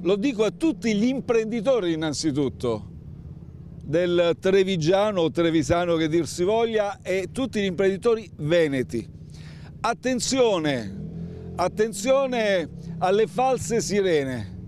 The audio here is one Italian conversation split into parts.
Lo dico a tutti gli imprenditori innanzitutto del trevigiano o trevisano che dir si voglia e tutti gli imprenditori veneti. Attenzione, attenzione alle false sirene.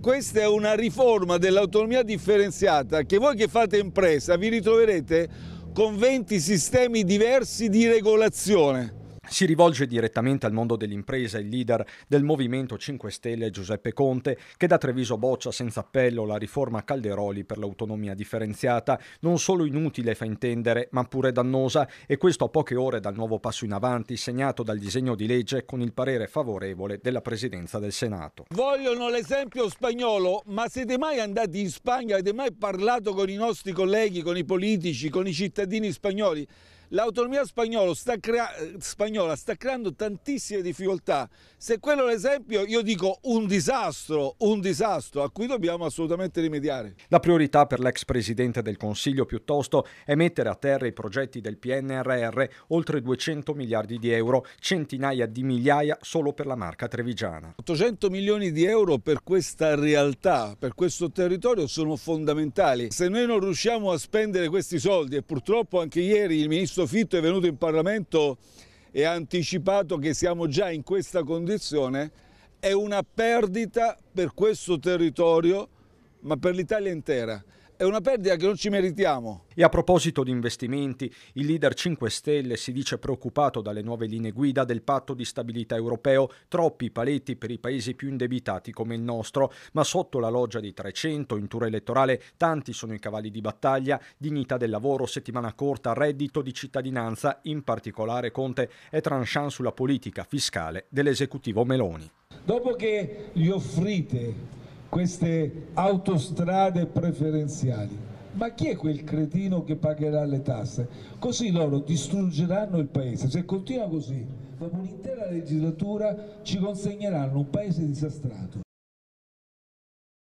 Questa è una riforma dell'autonomia differenziata che voi che fate impresa vi ritroverete con 20 sistemi diversi di regolazione si rivolge direttamente al mondo dell'impresa il leader del Movimento 5 Stelle Giuseppe Conte, che da Treviso boccia senza appello la riforma Calderoli per l'autonomia differenziata, non solo inutile fa intendere, ma pure dannosa, e questo a poche ore dal nuovo passo in avanti segnato dal disegno di legge con il parere favorevole della Presidenza del Senato. Vogliono l'esempio spagnolo, ma siete mai andati in Spagna? Avete mai parlato con i nostri colleghi, con i politici, con i cittadini spagnoli? l'autonomia spagnola sta, crea- spagnola sta creando tantissime difficoltà. Se quello è l'esempio, io dico un disastro, un disastro a cui dobbiamo assolutamente rimediare. La priorità per l'ex presidente del Consiglio piuttosto è mettere a terra i progetti del PNRR, oltre 200 miliardi di euro, centinaia di migliaia solo per la marca trevigiana. 800 milioni di euro per questa realtà, per questo territorio sono fondamentali. Se noi non riusciamo a spendere questi soldi e purtroppo anche ieri il ministro ministro Fitto è venuto in Parlamento e ha anticipato che siamo già in questa condizione, è una perdita per questo territorio, ma per l'Italia intera. È una perdita che non ci meritiamo. E a proposito di investimenti, il leader 5 Stelle si dice preoccupato dalle nuove linee guida del patto di stabilità europeo, troppi paletti per i paesi più indebitati come il nostro, ma sotto la loggia di 300 in tour elettorale tanti sono i cavalli di battaglia, dignità del lavoro, settimana corta, reddito di cittadinanza, in particolare Conte è tranchant sulla politica fiscale dell'esecutivo Meloni. Dopo che gli offrite queste autostrade preferenziali. Ma chi è quel cretino che pagherà le tasse? Così loro distruggeranno il paese. Se continua così, dopo un'intera legislatura ci consegneranno un paese disastrato.